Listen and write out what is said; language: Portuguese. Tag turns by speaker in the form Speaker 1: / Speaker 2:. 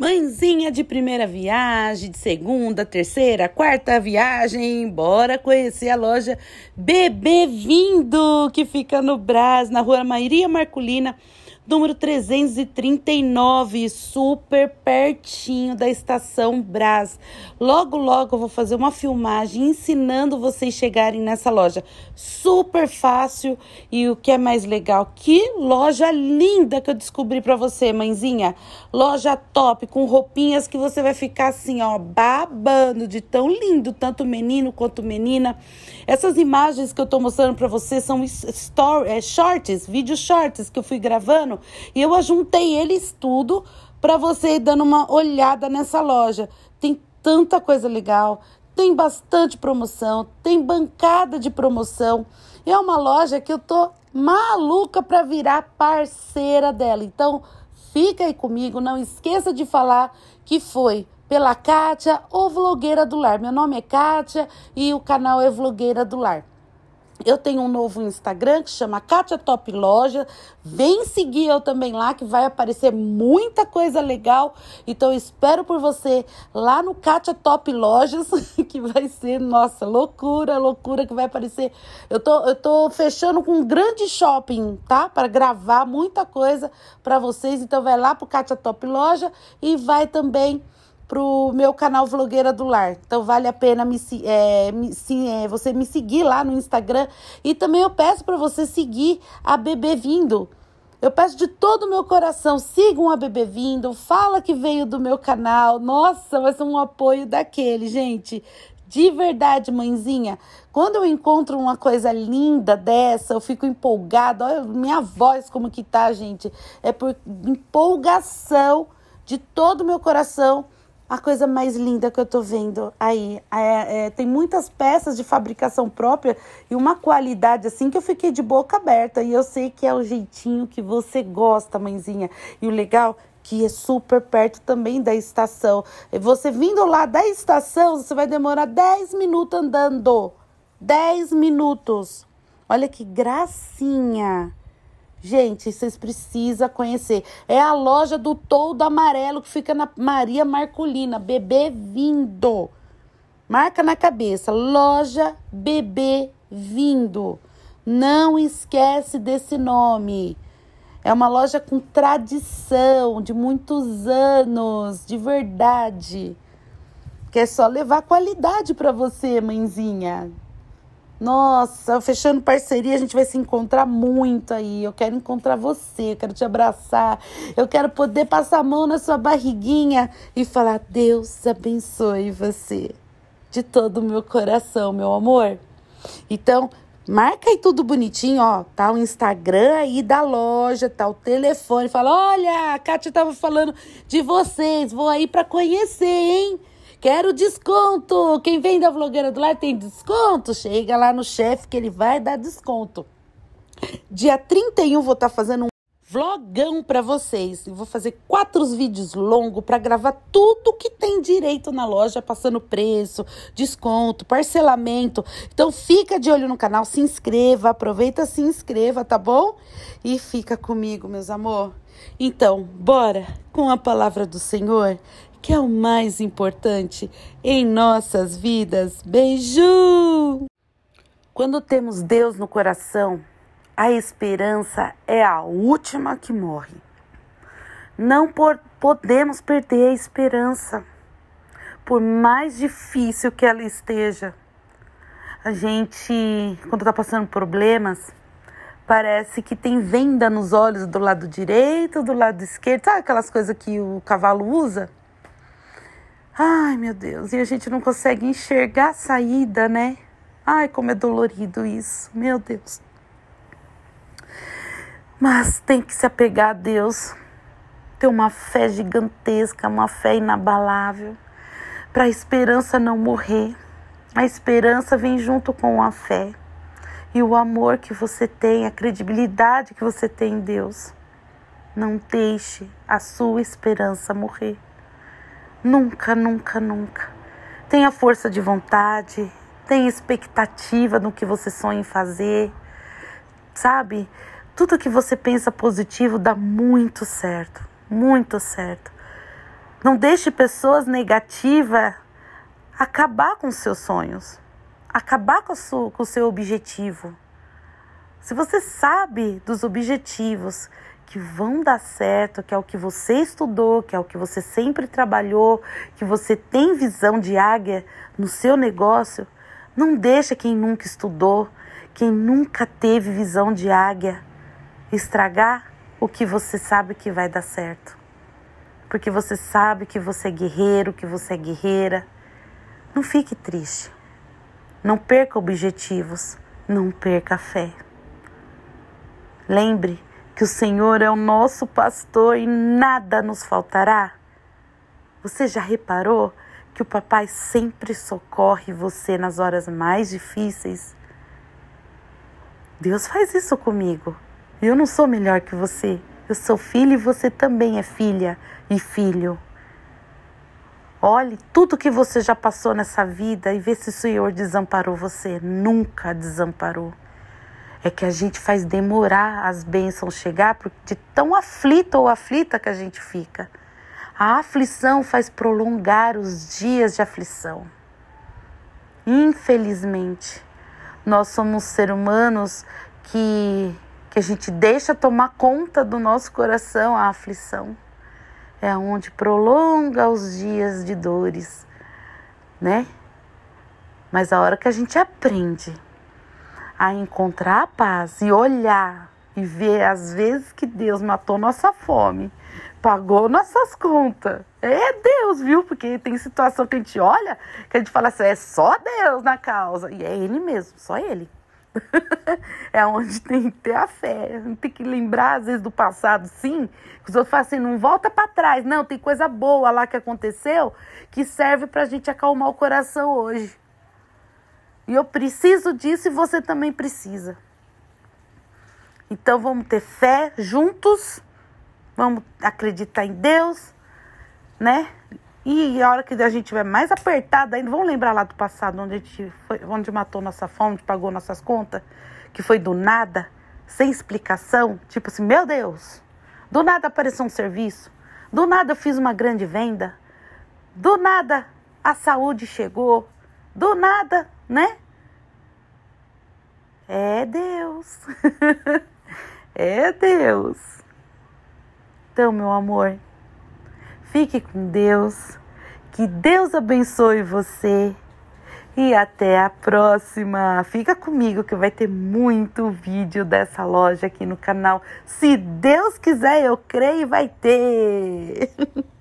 Speaker 1: Mãezinha de primeira viagem, de segunda, terceira, quarta viagem, bora conhecer a loja Bebê Vindo, que fica no Brás, na rua Maria Marculina, número 339, super pertinho da estação Brás. Logo, logo eu vou fazer uma filmagem ensinando vocês chegarem nessa loja. Super fácil e o que é mais legal, que loja linda que eu descobri para você, mãezinha. Loja top com roupinhas que você vai ficar assim, ó, babando de tão lindo, tanto menino quanto menina. Essas imagens que eu tô mostrando para você são story, é, shorts, vídeos shorts que eu fui gravando e eu ajuntei eles tudo para você ir dando uma olhada nessa loja. Tem tanta coisa legal, tem bastante promoção, tem bancada de promoção. É uma loja que eu tô maluca para virar parceira dela. Então, fica aí comigo, não esqueça de falar que foi pela Kátia ou Vlogueira do Lar. Meu nome é Kátia e o canal é Vlogueira do Lar. Eu tenho um novo Instagram que chama Katia Top Loja. Vem seguir eu também lá que vai aparecer muita coisa legal. Então espero por você lá no Katia Top Lojas, que vai ser, nossa, loucura, loucura que vai aparecer. Eu tô eu tô fechando com um grande shopping, tá? Para gravar muita coisa para vocês. Então vai lá pro Katia Top Loja e vai também pro meu canal Vlogueira do Lar. Então vale a pena me, é, me, se, é, você me seguir lá no Instagram. E também eu peço para você seguir a Bebê Vindo. Eu peço de todo o meu coração, sigam a Bebê Vindo, fala que veio do meu canal. Nossa, vai ser um apoio daquele, gente. De verdade, mãezinha, quando eu encontro uma coisa linda dessa, eu fico empolgada. Olha minha voz como que tá, gente. É por empolgação de todo o meu coração a coisa mais linda que eu tô vendo aí. É, é, tem muitas peças de fabricação própria e uma qualidade assim que eu fiquei de boca aberta. E eu sei que é o jeitinho que você gosta, mãezinha. E o legal que é super perto também da estação. Você vindo lá da estação, você vai demorar 10 minutos andando. 10 minutos. Olha que gracinha. Gente, vocês precisam conhecer. É a loja do Toldo Amarelo que fica na Maria Marculina. Bebê vindo. Marca na cabeça. Loja Bebê Vindo. Não esquece desse nome. É uma loja com tradição, de muitos anos, de verdade. Que é só levar qualidade para você, mãezinha. Nossa, fechando parceria, a gente vai se encontrar muito aí. Eu quero encontrar você, quero te abraçar. Eu quero poder passar a mão na sua barriguinha e falar: Deus abençoe você. De todo o meu coração, meu amor. Então, marca aí tudo bonitinho, ó. Tá o Instagram aí da loja, tá o telefone. Fala: Olha, a Kátia tava falando de vocês. Vou aí pra conhecer, hein? Quero desconto! Quem vem da vlogueira do lar tem desconto? Chega lá no chefe que ele vai dar desconto. Dia 31 vou estar tá fazendo um vlogão para vocês. Eu vou fazer quatro vídeos longos para gravar tudo que tem direito na loja, passando preço, desconto, parcelamento. Então fica de olho no canal, se inscreva, aproveita, se inscreva, tá bom? E fica comigo, meus amor. Então, bora com a palavra do Senhor, que é o mais importante em nossas vidas. Beijo! Quando temos Deus no coração, a esperança é a última que morre. Não podemos perder a esperança, por mais difícil que ela esteja. A gente, quando está passando problemas, parece que tem venda nos olhos do lado direito, do lado esquerdo, sabe aquelas coisas que o cavalo usa? Ai, meu Deus, e a gente não consegue enxergar a saída, né? Ai, como é dolorido isso, meu Deus. Mas tem que se apegar a Deus, ter uma fé gigantesca, uma fé inabalável, para a esperança não morrer. A esperança vem junto com a fé e o amor que você tem, a credibilidade que você tem em Deus. Não deixe a sua esperança morrer. Nunca, nunca, nunca. Tenha força de vontade, tenha expectativa no que você sonha em fazer. Sabe? Tudo que você pensa positivo dá muito certo, muito certo. Não deixe pessoas negativas acabar com seus sonhos acabar com, com o seu objetivo. Se você sabe dos objetivos que vão dar certo, que é o que você estudou, que é o que você sempre trabalhou, que você tem visão de águia no seu negócio, não deixa quem nunca estudou, quem nunca teve visão de águia estragar o que você sabe que vai dar certo. Porque você sabe que você é guerreiro, que você é guerreira. Não fique triste. Não perca objetivos, não perca a fé. Lembre que o Senhor é o nosso pastor e nada nos faltará. Você já reparou que o papai sempre socorre você nas horas mais difíceis? Deus faz isso comigo. Eu não sou melhor que você. Eu sou filho e você também é filha e filho. Olhe tudo que você já passou nessa vida e vê se o Senhor desamparou você. Nunca desamparou. É que a gente faz demorar as bênçãos chegar de tão aflita ou aflita que a gente fica. A aflição faz prolongar os dias de aflição. Infelizmente, nós somos seres humanos que, que a gente deixa tomar conta do nosso coração a aflição é onde prolonga os dias de dores, né? Mas a hora que a gente aprende a encontrar a paz e olhar e ver as vezes que Deus matou nossa fome, pagou nossas contas. É Deus, viu? Porque tem situação que a gente olha, que a gente fala assim, é só Deus na causa. E é Ele mesmo, só Ele. é onde tem que ter a fé. Tem que lembrar, às vezes, do passado, sim. Que os outros falam assim, não volta para trás. Não, tem coisa boa lá que aconteceu que serve para a gente acalmar o coração hoje. E eu preciso disso e você também precisa. Então vamos ter fé juntos, vamos acreditar em Deus, né? E a hora que a gente tiver mais apertada ainda, vamos lembrar lá do passado, onde a gente foi, onde matou nossa fome, pagou nossas contas, que foi do nada, sem explicação. Tipo assim, meu Deus, do nada apareceu um serviço, do nada eu fiz uma grande venda, do nada a saúde chegou, do nada, né? É Deus. é Deus. Então, meu amor, Fique com Deus, que Deus abençoe você e até a próxima. Fica comigo que vai ter muito vídeo dessa loja aqui no canal. Se Deus quiser, eu creio vai ter.